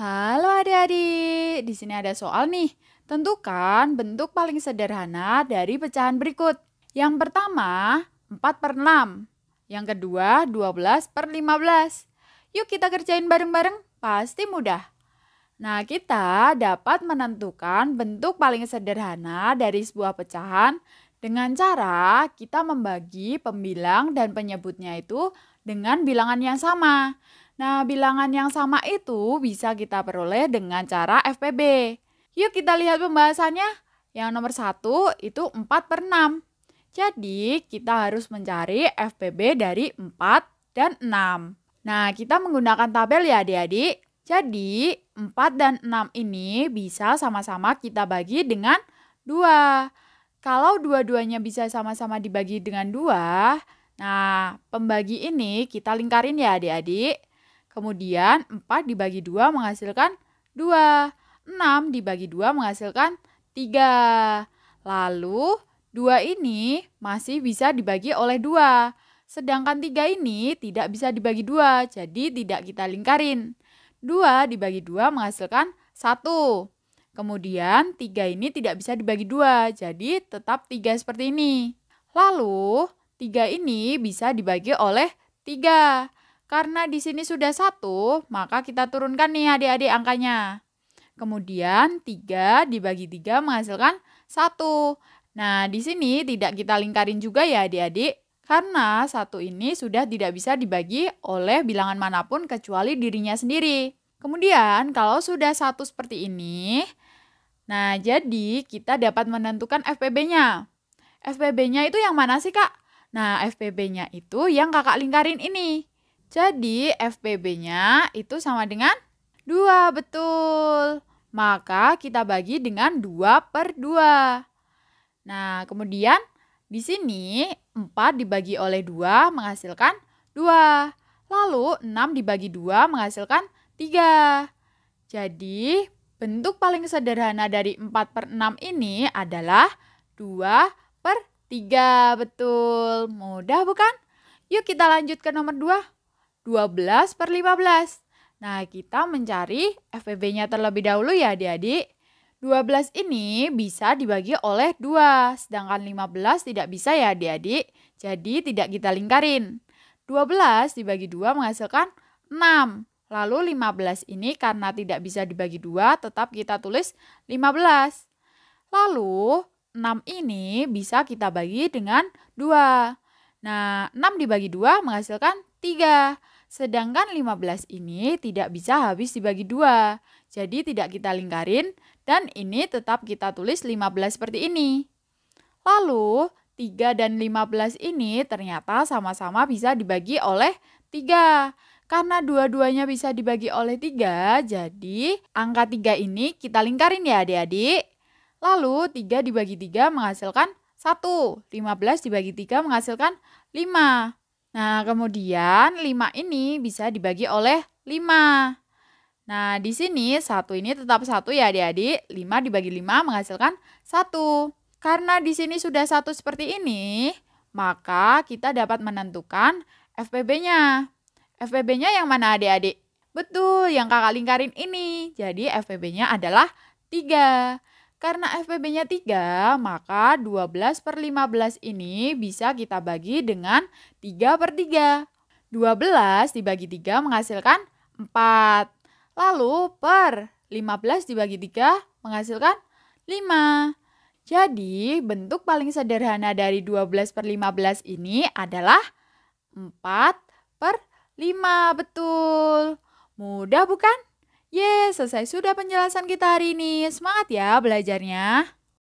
Halo adik-adik, di sini ada soal nih. Tentukan bentuk paling sederhana dari pecahan berikut. Yang pertama, 4 per 6. Yang kedua, 12 per 15. Yuk kita kerjain bareng-bareng, pasti mudah. Nah, kita dapat menentukan bentuk paling sederhana dari sebuah pecahan dengan cara kita membagi pembilang dan penyebutnya itu dengan bilangan yang sama. Nah, bilangan yang sama itu bisa kita peroleh dengan cara FPB. Yuk kita lihat pembahasannya. Yang nomor satu itu 4 per 6. Jadi, kita harus mencari FPB dari 4 dan 6. Nah, kita menggunakan tabel ya adik-adik. Jadi, 4 dan 6 ini bisa sama-sama kita bagi dengan 2. Kalau dua-duanya bisa sama-sama dibagi dengan 2, nah, pembagi ini kita lingkarin ya adik-adik. Kemudian 4 dibagi 2 menghasilkan 2. 6 dibagi 2 menghasilkan 3. Lalu 2 ini masih bisa dibagi oleh 2. Sedangkan 3 ini tidak bisa dibagi 2, jadi tidak kita lingkarin. 2 dibagi 2 menghasilkan 1. Kemudian 3 ini tidak bisa dibagi 2, jadi tetap 3 seperti ini. Lalu 3 ini bisa dibagi oleh 3. Karena di sini sudah satu, maka kita turunkan nih adik-adik angkanya. Kemudian 3 dibagi 3 menghasilkan 1. Nah, di sini tidak kita lingkarin juga ya adik-adik. Karena satu ini sudah tidak bisa dibagi oleh bilangan manapun kecuali dirinya sendiri. Kemudian kalau sudah satu seperti ini, nah jadi kita dapat menentukan FPB-nya. FPB-nya itu yang mana sih kak? Nah FPB-nya itu yang kakak lingkarin ini. Jadi FPB-nya itu sama dengan 2, betul. Maka kita bagi dengan 2 per 2. Nah, kemudian di sini 4 dibagi oleh 2 menghasilkan 2. Lalu 6 dibagi 2 menghasilkan 3. Jadi bentuk paling sederhana dari 4 per 6 ini adalah 2 per 3. Betul, mudah bukan? Yuk kita lanjut ke nomor 2. 12 per 15. Nah, kita mencari FPB-nya terlebih dahulu ya adik-adik. 12 ini bisa dibagi oleh 2, sedangkan 15 tidak bisa ya adik-adik. Jadi tidak kita lingkarin. 12 dibagi 2 menghasilkan 6. Lalu 15 ini karena tidak bisa dibagi 2 tetap kita tulis 15. Lalu 6 ini bisa kita bagi dengan 2. Nah, 6 dibagi 2 menghasilkan 3. Sedangkan 15 ini tidak bisa habis dibagi dua. Jadi tidak kita lingkarin dan ini tetap kita tulis 15 seperti ini. Lalu 3 dan 15 ini ternyata sama-sama bisa dibagi oleh 3. Karena dua-duanya bisa dibagi oleh 3, jadi angka 3 ini kita lingkarin ya adik-adik. Lalu 3 dibagi 3 menghasilkan 1, 15 dibagi 3 menghasilkan 5. Nah, kemudian 5 ini bisa dibagi oleh 5. Nah, di sini satu ini tetap satu ya adik-adik. 5 dibagi 5 menghasilkan 1. Karena di sini sudah satu seperti ini, maka kita dapat menentukan FPB-nya. FPB-nya yang mana adik-adik? Betul, yang kakak lingkarin ini. Jadi FPB-nya adalah 3. Karena FPB-nya 3, maka 12 per 15 ini bisa kita bagi dengan 3 per 3. 12 dibagi 3 menghasilkan 4. Lalu per 15 dibagi 3 menghasilkan 5. Jadi bentuk paling sederhana dari 12 per 15 ini adalah 4 per 5 betul. Mudah bukan? Yes, selesai sudah penjelasan kita hari ini. Semangat ya belajarnya.